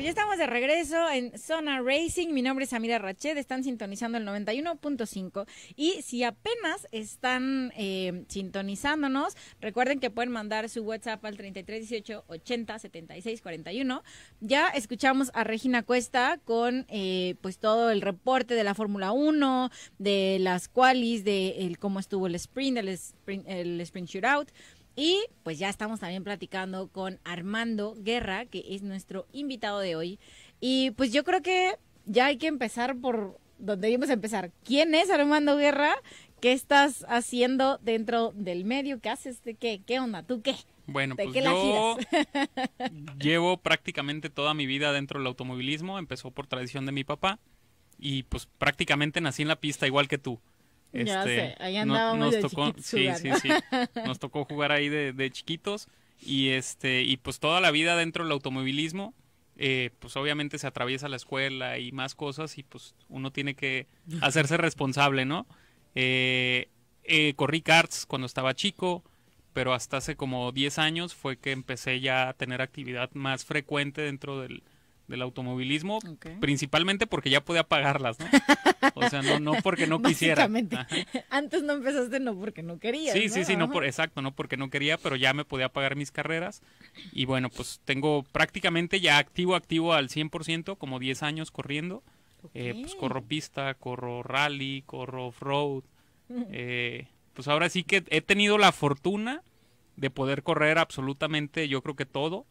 Pues ya estamos de regreso en Zona Racing. Mi nombre es Amira Rached. Están sintonizando el 91.5. Y si apenas están eh, sintonizándonos, recuerden que pueden mandar su WhatsApp al 33 18 80 76 41. Ya escuchamos a Regina Cuesta con eh, pues todo el reporte de la Fórmula 1, de las qualis, de el, cómo estuvo el sprint, el sprint, el sprint shootout. Y pues ya estamos también platicando con Armando Guerra, que es nuestro invitado de hoy. Y pues yo creo que ya hay que empezar por donde debemos empezar. ¿Quién es Armando Guerra? ¿Qué estás haciendo dentro del medio? ¿Qué haces? ¿De qué? ¿Qué onda? ¿Tú qué? Bueno, pues yo llevo prácticamente toda mi vida dentro del automovilismo. Empezó por tradición de mi papá y pues prácticamente nací en la pista igual que tú ya este, sé, ahí andábamos nos tocó, sí, sí, sí, nos tocó jugar ahí de, chiquitos y este y pues toda la vida dentro del automovilismo, eh, pues obviamente se atraviesa la escuela y más cosas y pues uno tiene que hacerse responsable, ¿no? Eh, eh, corrí karts cuando estaba chico, pero hasta hace como 10 años fue que empecé ya a tener actividad más frecuente dentro del, del automovilismo, principalmente porque ya podía pagarlas, ¿no? O sea, no, porque no quisiera. Antes no empezaste no porque no quería. Sí, sí, sí, no por, exacto, no porque no quería, pero ya me podía pagar mis carreras. Y bueno, pues tengo prácticamente ya activo, activo al 100%, como 10 años corriendo. Eh, pues corro pista, corro rally, corro off-road. Eh, pues ahora sí que he tenido la fortuna de poder correr absolutamente, yo creo que todo.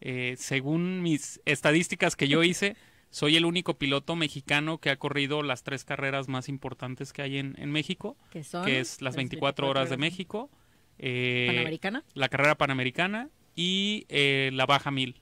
Eh, según mis estadísticas que yo hice, soy el único piloto mexicano que ha corrido las tres carreras más importantes que hay en, en México, que es las 24, horas, de México, eh, Panamericana. la carrera panamericana y eh, la baja mil.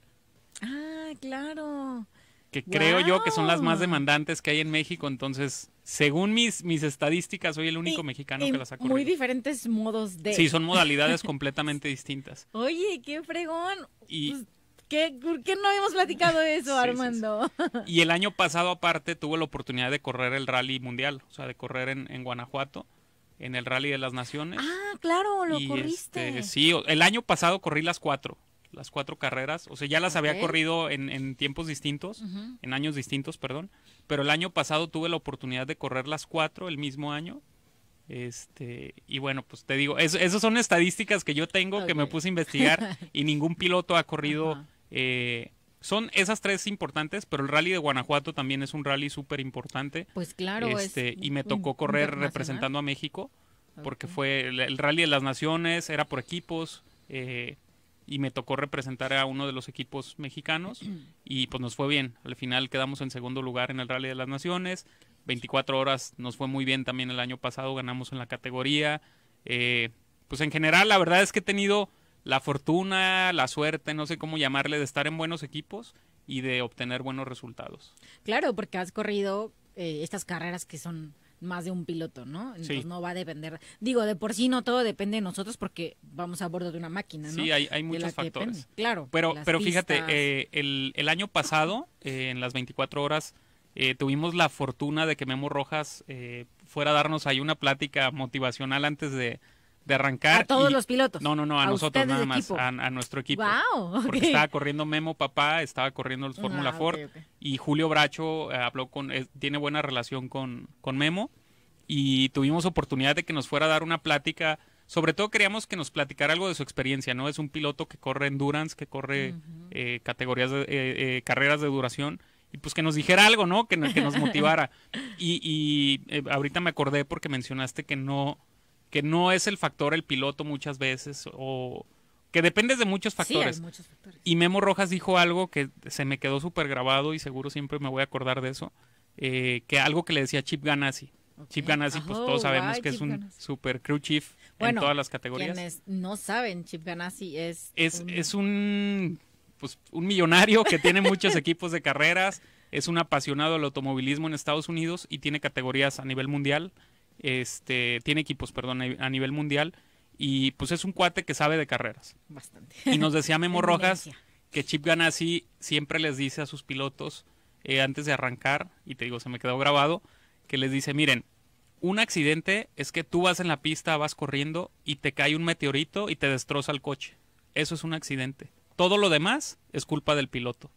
Ah, claro. Que creo yo que son las más demandantes que hay en México, entonces según mis, mis estadísticas, soy el único mexicano que las ha corrido. Muy diferentes modos de. Sí, son modalidades completamente distintas. Oye, qué fregón. Y, pues, ¿Qué, ¿Por qué no habíamos platicado eso, Armando? Y el año pasado, aparte, tuve la oportunidad de correr el rally mundial, o sea, de correr en, Guanajuato, en el rally de las naciones. Ah, claro, lo corriste. Este, sí, el año pasado corrí las cuatro, las cuatro carreras, o sea, ya las había corrido en, tiempos distintos, en años distintos, perdón, pero el año pasado tuve la oportunidad de correr las cuatro el mismo año. Este, y bueno, pues te digo, esas son estadísticas que yo tengo que me puse a investigar y ningún piloto ha corrido. Eh, son esas tres importantes, pero el rally de Guanajuato también es un rally súper importante. Pues claro. Este, y me tocó correr representando a México, porque fue el, rally de las naciones, era por equipos, eh, y me tocó representar a uno de los equipos mexicanos, y pues nos fue bien. Al final quedamos en segundo lugar en el rally de las naciones, 24 horas nos fue muy bien también el año pasado, ganamos en la categoría. Eh, pues en general, la verdad es que he tenido la fortuna, la suerte, no sé cómo llamarle, de estar en buenos equipos y de obtener buenos resultados. Claro, porque has corrido eh, estas carreras que son más de un piloto, ¿no? Entonces no va a depender. Digo, de por sí no todo depende de nosotros porque vamos a bordo de una máquina, ¿no? Sí, hay, hay muchos factores. Claro. Pero, pero fíjate, eh, el, el, año pasado, eh, en las 24 horas, tuvimos la fortuna de que Memo Rojas fuera a darnos ahí una plática motivacional antes de, de arrancar. A todos los pilotos. No, no, no, a, nosotros nada más, a, nuestro equipo. Wow, Porque estaba corriendo Memo Papá, estaba corriendo el Fórmula ah, Ford y Julio Bracho eh, habló con, tiene buena relación con, Memo y tuvimos oportunidad de que nos fuera a dar una plática. Sobre todo queríamos que nos platicara algo de su experiencia, ¿no? Es un piloto que corre endurance, que corre eh, categorías, eh, carreras de duración y pues que nos dijera algo, ¿no? Que, que nos motivara. y, y ahorita me acordé porque mencionaste que no que no es el factor el piloto muchas veces o que dependes de muchos factores. Y Memo Rojas dijo algo que se me quedó súper grabado y seguro siempre me voy a acordar de eso, eh, que algo que le decía Chip Ganassi. Chip Ganassi, pues todos oh, sabemos que es un super crew chief en todas las categorías. Quienes no saben, Chip Ganassi es... Es es un, pues, un millonario que tiene muchos equipos de carreras, es un apasionado del automovilismo en Estados Unidos y tiene categorías a nivel mundial este, tiene equipos, perdón, a nivel mundial. Y pues es un cuate que sabe de carreras. Bastante. Y nos decía Memo Rojas que Chip Ganassi siempre les dice a sus pilotos eh, antes de arrancar, y te digo, se me quedó grabado, que les dice, miren, un accidente es que tú vas en la pista, vas corriendo y te cae un meteorito y te destroza el coche. Eso es un accidente. Todo lo demás es culpa del piloto.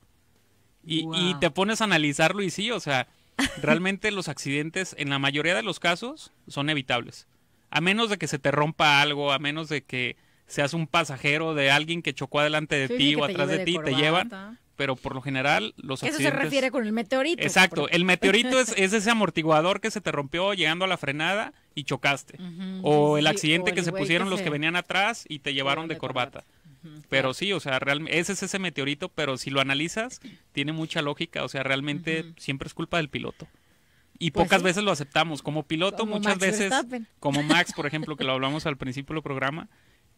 y te pones a analizarlo y sí, o sea, realmente los accidentes, en la mayoría de los casos, son evitables. A menos de que se te rompa algo, a menos de que seas un pasajero de alguien que chocó adelante de ti o atrás de, ti, y te llevan. Pero por lo general, los accidentes. Eso se refiere con el meteorito. Exacto. El meteorito es, ese amortiguador que se te rompió llegando a la frenada y chocaste. o el accidente que se pusieron los que venían atrás y te llevaron de, corbata. Pero sí, o sea, ese es ese meteorito, pero si lo analizas, tiene mucha lógica, o sea, realmente siempre es culpa del piloto. Y pues pocas veces lo aceptamos como piloto, muchas veces, como Max, por ejemplo, que lo hablamos al principio del programa,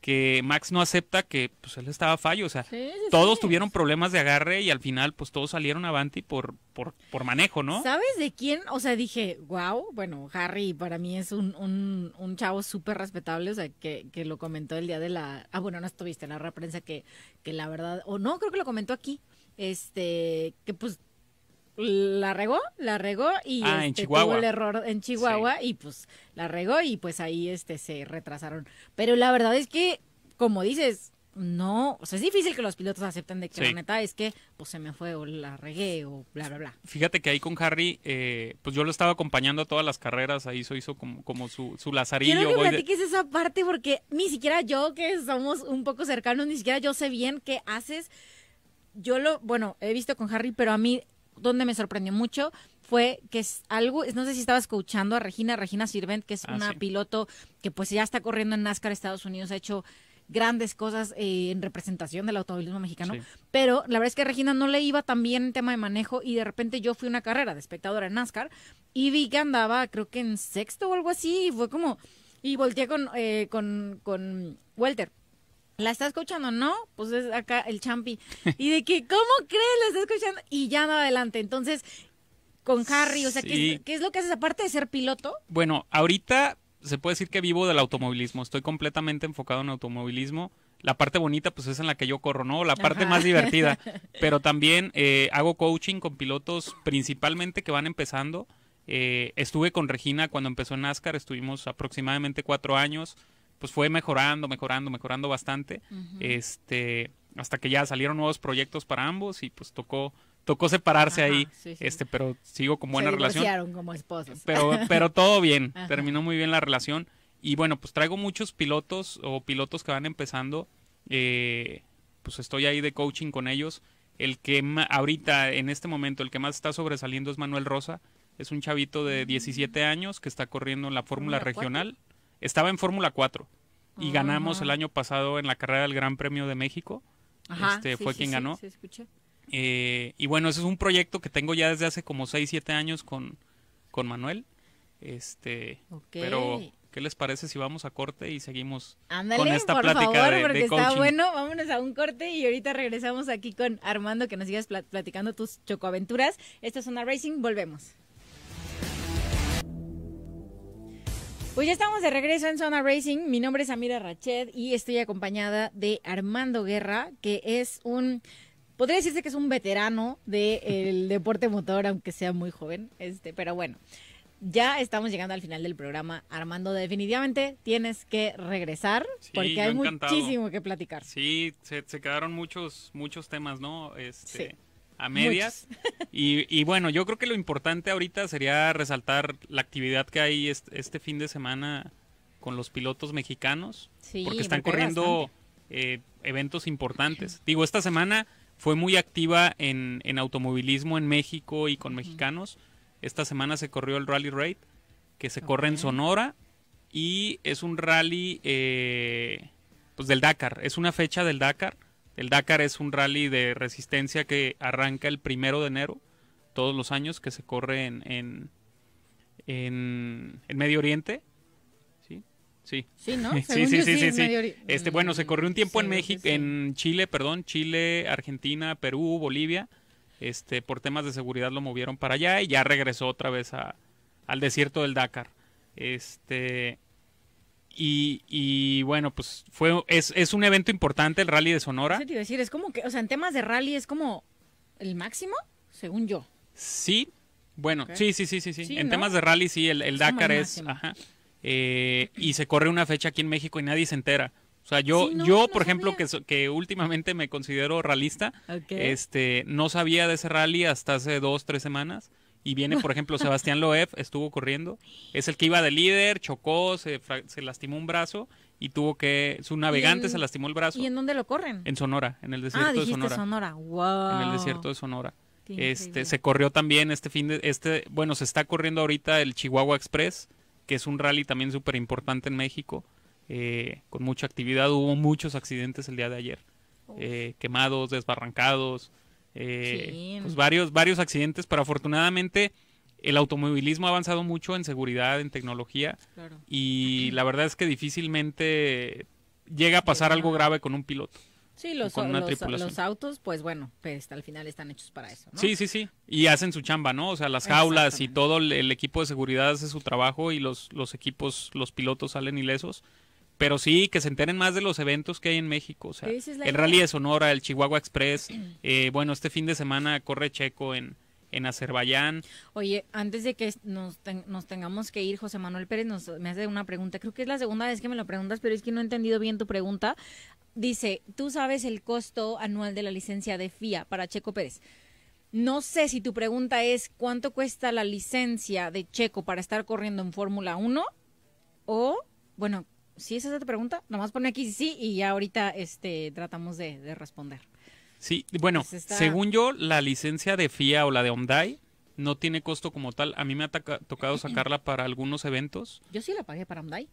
que Max no acepta que pues él estaba fallo, o sea, todos tuvieron problemas de agarre y al final pues todos salieron avanti por, por, por manejo, ¿no? ¿Sabes de quién? O sea, dije, wow, bueno, Harry para mí es un, chavo súper respetable, o sea, que, lo comentó el día de la, ah, bueno, no estuviste en la prensa que, que la verdad, o no, creo que lo comentó aquí, este, que pues la regó, la regó y ah, este, tuvo el error en Chihuahua y pues la regó y pues ahí este se retrasaron. Pero la verdad es que, como dices, no, o sea, es difícil que los pilotos acepten de que la neta es que pues se me fue o la regué o bla, bla, bla. Fíjate que ahí con Harry, eh, pues yo lo estaba acompañando a todas las carreras, ahí hizo, hizo como, como su, su lazarillo. Quiero que platiques esa parte porque ni siquiera yo, que somos un poco cercanos, ni siquiera yo sé bien qué haces. Yo lo, bueno, he visto con Harry, pero a mí donde me sorprendió mucho fue que es algo, no sé si estaba escuchando a Regina, Regina Sirvent, que es ah, una piloto que pues ya está corriendo en NASCAR Estados Unidos, ha hecho grandes cosas eh, en representación del automovilismo mexicano, pero la verdad es que a Regina no le iba tan bien en tema de manejo y de repente yo fui a una carrera de espectadora en NASCAR y vi que andaba creo que en sexto o algo así y fue como, y volteé con, eh, con, con Welter la está escuchando, ¿no? Pues es acá el champi. Y de que, ¿cómo crees? La está escuchando. Y ya no adelante. Entonces, con Harry, o sea, ¿qué, es, es, lo que haces aparte de ser piloto? Bueno, ahorita se puede decir que vivo del automovilismo. Estoy completamente enfocado en automovilismo. La parte bonita, pues es en la que yo corro, ¿no? La parte más divertida. Pero también eh, hago coaching con pilotos principalmente que van empezando. Eh, estuve con Regina cuando empezó en NASCAR, estuvimos aproximadamente cuatro años pues fue mejorando, mejorando, mejorando bastante. Este, hasta que ya salieron nuevos proyectos para ambos y pues tocó tocó separarse ahí, este, pero sigo con buena Se relación. como esposos. Pero, pero todo bien, terminó muy bien la relación. Y bueno, pues traigo muchos pilotos o pilotos que van empezando. Eh, pues estoy ahí de coaching con ellos. El que ahorita, en este momento, el que más está sobresaliendo es Manuel Rosa. Es un chavito de 17 mm. años que está corriendo en la Fórmula Regional. Estaba en Fórmula 4 y ah. ganamos el año pasado en la carrera del Gran Premio de México. Ajá, este, fue sí, quien sí, ganó. Eh, y bueno, ese es un proyecto que tengo ya desde hace como 6, 7 años con, con Manuel. Este, pero ¿qué les parece si vamos a corte y seguimos con esta plática de, porque Está bueno, vámonos a un corte y ahorita regresamos aquí con Armando que nos sigas platicando tus chocoaventuras. Esta es una racing, volvemos. Pues ya estamos de regreso en Zona Racing. Mi nombre es Amira Rached y estoy acompañada de Armando Guerra, que es un podría decirse que es un veterano del deporte motor, aunque sea muy joven, este, pero bueno. Ya estamos llegando al final del programa. Armando, definitivamente tienes que regresar porque hay muchísimo que platicar. Sí, se, quedaron muchos, muchos temas, ¿no? Este, sí a medias. Y, y, bueno, yo creo que lo importante ahorita sería resaltar la actividad que hay este, fin de semana con los pilotos mexicanos, porque están corriendo eh, eventos importantes. Digo, esta semana fue muy activa en, automovilismo en México y con mexicanos. Esta semana se corrió el Rally Raid, que se corre en Sonora y es un rally eh, pues del Dakar, es una fecha del Dakar el Dakar es un rally de resistencia que arranca el primero de enero todos los años, que se corre en, en, en, Medio Oriente. Sí, sí. Sí, ¿no? sí, sí, Este, bueno, se corrió un tiempo en México, en Chile, perdón, Chile, Argentina, Perú, Bolivia. Este, por temas de seguridad lo movieron para allá y ya regresó otra vez al desierto del Dakar. Este, y, bueno, pues fue es, es un evento importante el Rally de Sonora. quiero decir, es como que, o sea, en temas de rally es como el máximo, según yo. Sí, bueno, sí, sí, sí, sí, sí. en temas de rally sí, el, Dakar es, ajá, eh, y se corre una fecha aquí en México y nadie se entera. O sea, yo, yo por ejemplo, que, que últimamente me considero realista, este, no sabía de ese rally hasta hace dos, tres semanas. Y viene, por ejemplo, Sebastián Loeb, estuvo corriendo. Es el que iba de líder, chocó, se, se lastimó un brazo y tuvo que. Su navegante se lastimó el brazo. ¿Y en dónde lo corren? En Sonora, en el desierto ah, de Sonora. Sonora. Wow. En el desierto de Sonora. este, se corrió también este fin de. este Bueno, se está corriendo ahorita el Chihuahua Express, que es un rally también súper importante en México. Eh, con mucha actividad. Hubo muchos accidentes el día de ayer. Eh, quemados, desbarrancados. Eh, pues varios, varios accidentes, pero afortunadamente el automovilismo ha avanzado mucho en seguridad, en tecnología, y la verdad es que difícilmente llega a pasar algo grave con un piloto. Sí, los, los, autos, pues bueno, pues, al final están hechos para eso. Sí, sí, sí. Y hacen su chamba, ¿no? O sea, las jaulas y todo el, equipo de seguridad hace su trabajo y los, los equipos, los pilotos salen ilesos. Pero sí, que se enteren más de los eventos que hay en México. O sea, el Rally de Sonora, el Chihuahua Express. Eh, bueno, este fin de semana corre Checo en, en Azerbaiyán. Oye, antes de que nos, tengamos que ir, José Manuel Pérez me hace una pregunta. Creo que es la segunda vez que me lo preguntas, pero es que no he entendido bien tu pregunta. Dice, ¿tú sabes el costo anual de la licencia de FIA para Checo Pérez? No sé si tu pregunta es cuánto cuesta la licencia de Checo para estar corriendo en Fórmula 1 o, bueno, esa es esa pregunta? Nomás pone aquí sí y ya ahorita este, tratamos de, responder. Sí, bueno, pues según yo, la licencia de FIA o la de OMDAI no tiene costo como tal. A mí me ha tocado sacarla para algunos eventos. Yo sí la pagué para OMDAI.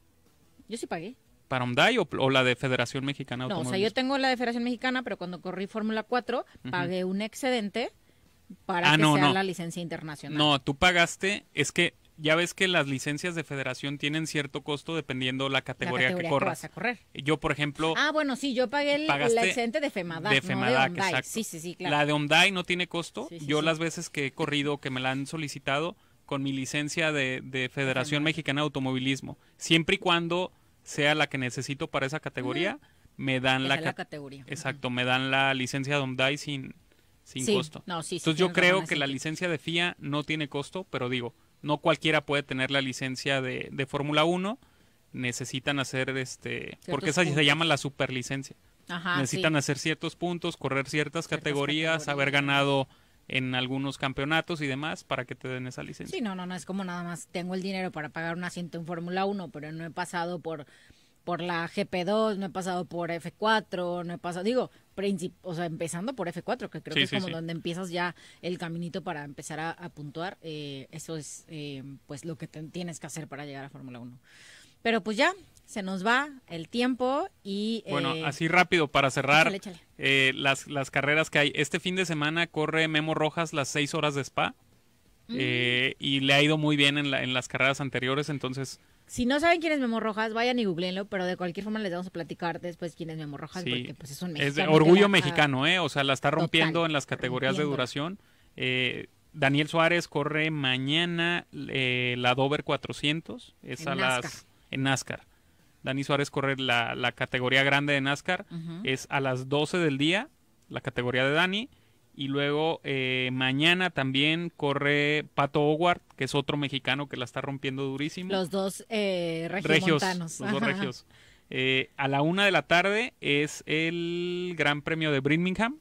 Yo sí pagué. ¿Para OMDAI o, la de Federación Mexicana? No, o sea, yo tengo la de Federación Mexicana, pero cuando corrí Fórmula 4 pagué un excedente para ah, que sea la licencia internacional. No, tú pagaste, es que ya ves que las licencias de federación tienen cierto costo dependiendo la categoría, la categoría que corras. vas a correr. Yo, por ejemplo. Ah, bueno, sí, yo pagué la licencia de FEMADAC. De FEMADAC, exacto. Sí, sí, sí, claro. La de Omdai no tiene costo. yo, las veces que he corrido, que me la han solicitado, con mi licencia de, Federación Mexicana de Automovilismo, siempre y cuando sea la que necesito para esa categoría, me dan la, categoría. Exacto, me dan la licencia de Omdai sin, sin costo. No, Entonces, yo creo que la licencia de FIA no tiene costo, pero digo no cualquiera puede tener la licencia de, Fórmula 1, necesitan hacer este, porque esa se llama la superlicencia. Ajá, necesitan hacer ciertos puntos, correr ciertas, categorías, categorías, haber ganado en algunos campeonatos y demás para que te den esa licencia. Sí, no, no, no es como nada más tengo el dinero para pagar un asiento en Fórmula 1, pero no he pasado por por la GP2, no he pasado por F4, no he pasado, digo, o sea, empezando por F4, que creo que es como donde empiezas ya el caminito para empezar a, puntuar. Eh, eso es eh, pues lo que tienes que hacer para llegar a Fórmula 1. Pero pues ya, se nos va el tiempo y... Eh, bueno, así rápido para cerrar las, carreras que hay. Este fin de semana corre Memo Rojas las 6 horas de Spa. Mm. y le ha ido muy bien en, en las carreras anteriores, entonces si no saben quién es Memo Rojas, vayan y googleenlo, pero de cualquier forma les vamos a platicar después quién es Memo Rojas, porque pues es un mexicano. Es de orgullo mexicano, ¿eh? O sea, la está rompiendo en las categorías de duración. Eh, Daniel Suárez corre mañana eh, la Dover 400, es a las... En NASCAR. Dani Suárez corre la, categoría grande de NASCAR, es a las 12 del día, la categoría de Dani. Y luego eh, mañana también corre Pato Howard, que es otro mexicano que la está rompiendo durísimo. Los dos eh, regios. Los dos regios. Eh, a la una de la tarde es el Gran Premio de Birmingham.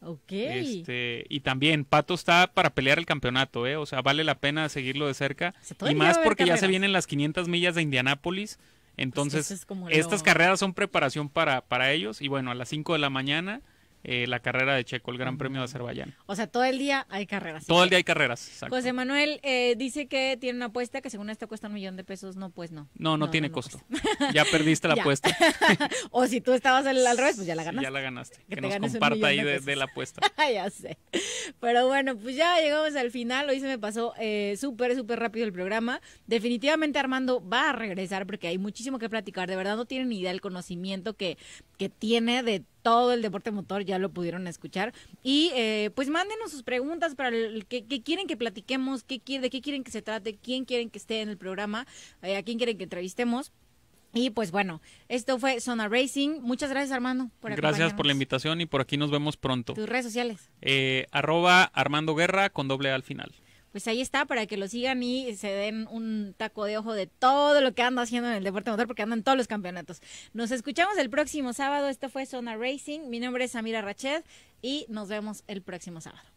Ok. Este, y también, Pato está para pelear el campeonato, ¿eh? O sea, vale la pena seguirlo de cerca. y más porque ya se vienen las 500 millas de Indianápolis. Pues Entonces, estas carreras son preparación para, para ellos. Y bueno, a las 5 de la mañana eh, la carrera de Checo, el Gran Premio de Azerbaiyán. O sea, todo el día hay carreras. Todo el día hay carreras. Exacto. José Manuel eh, dice que tiene una apuesta que según esta cuesta un millón de pesos. No, pues no. No, no, tiene costo. Ya perdiste la apuesta. o si tú estabas al, revés, pues ya la ganaste. ya la ganaste. Que, nos comparta ahí de, la apuesta. ya sé. Pero bueno, pues ya llegamos al final. Hoy se me pasó eh, súper, súper rápido el programa. Definitivamente Armando va a regresar porque hay muchísimo que platicar. De verdad no tiene ni idea el conocimiento que, que tiene de todo el deporte motor, ya lo pudieron escuchar. Y eh, pues mándenos sus preguntas para el que, quieren que platiquemos, qué, de qué quieren que se trate, quién quieren que esté en el programa, eh, a quién quieren que entrevistemos. Y pues bueno, esto fue Zona Racing. Muchas gracias, Armando. Por gracias por la invitación y por aquí nos vemos pronto. Tus redes sociales. Eh, arroba Armando Guerra con doble al final pues ahí está para que lo sigan y se den un taco de ojo de todo lo que ando haciendo en el deporte motor porque andan todos los campeonatos. Nos escuchamos el próximo sábado. Esto fue Zona Racing. Mi nombre es Samira Rached y nos vemos el próximo sábado.